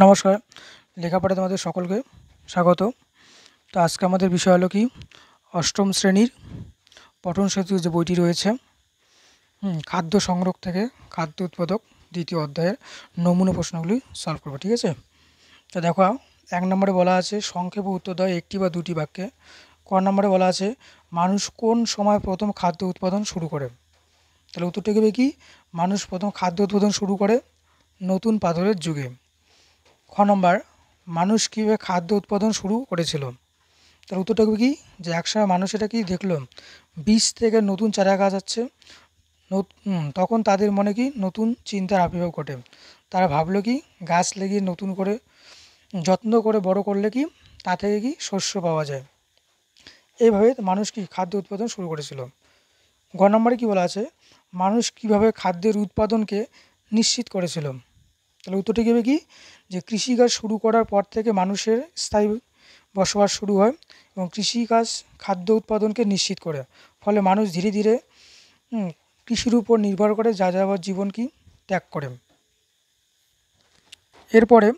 নমস্কার লেখাপড়া তোমাদের সকলকে স্বাগত তো আজকে আমাদের বিষয় হলো কি অষ্টম শ্রেণীর পঠন সেতু যে বইটি রয়েছে খাদ্য সংগ্রহ থেকে খাদ্য উৎপাদক দ্বিতীয় অধ্যায়ের নমুনা প্রশ্নগুলি সলভ করবো ঠিক আছে তো দেখো এক নম্বরে বলা আছে সংক্ষেপ উত্তর দেওয়া একটি বা দুটি বাক্যে ক নম্বরে বলা আছে মানুষ কোন সময় প্রথম খাদ্য উৎপাদন শুরু করে তাহলে উত্তরটা কি মানুষ প্রথম খাদ্য উৎপাদন শুরু করে নতুন পাথরের যুগে খ নম্বর মানুষ কীভাবে খাদ্য উৎপাদন শুরু করেছিল তার উত্তরটা কি যে একসময় মানুষ এটা কি দেখলো বীজ থেকে নতুন চারা গাছ আছে তখন তাদের মনে কি নতুন চিন্তার আবির্ভাব ঘটে তারা ভাবলো কি গাছ লাগিয়ে নতুন করে যত্ন করে বড় করলে কি তা থেকে কি শস্য পাওয়া যায় এইভাবে মানুষ কি খাদ্য উৎপাদন শুরু করেছিল ঘ নম্বরে কী বলা আছে মানুষ কিভাবে খাদ্যের উৎপাদনকে নিশ্চিত করেছিল তাহলে উত্তরটি হবে কি যে কৃষিকাজ শুরু করার পর থেকে মানুষের স্থায়ী বসবাস শুরু হয় এবং কৃষিকাজ খাদ্য উৎপাদনকে নিশ্চিত করে ফলে মানুষ ধীরে ধীরে কৃষির উপর নির্ভর করে যা যাবার জীবন কি ত্যাগ করে এরপরে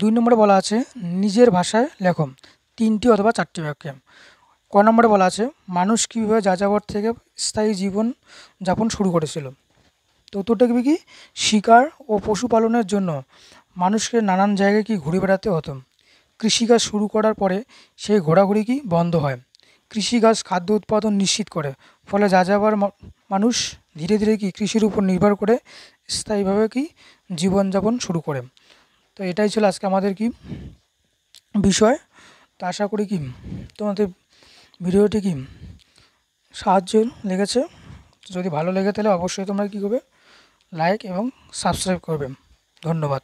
দুই নম্বরে বলা আছে নিজের ভাষায় লেখম তিনটি অথবা চারটি বাক্যে ক নম্বরে বলা আছে মানুষ কীভাবে যাযাবর থেকে স্থায়ী জীবন যাপন শুরু করেছিল চতুর্থ কি শিকার ও পশুপালনের জন্য মানুষকে নানান জায়গায় কি ঘুরে বেড়াতে হতো কৃষিকাজ শুরু করার পরে সেই ঘোরাঘুরি কি বন্ধ হয় কৃষিকাজ খাদ্য উৎপাদন নিশ্চিত করে ফলে যা যাবার মানুষ ধীরে ধীরে কি কৃষির উপর নির্ভর করে স্থায়ীভাবে কি জীবনযাপন শুরু করে তো এটাই ছিল আজকে আমাদের কি বিষয় তো আশা করি কি তোমাদের ভিডিওটি কি সাহায্য লেগেছে যদি ভালো লেগে তাহলে অবশ্যই তোমরা কী করবে লাইক এবং সাবস্ক্রাইব করবেন ধন্যবাদ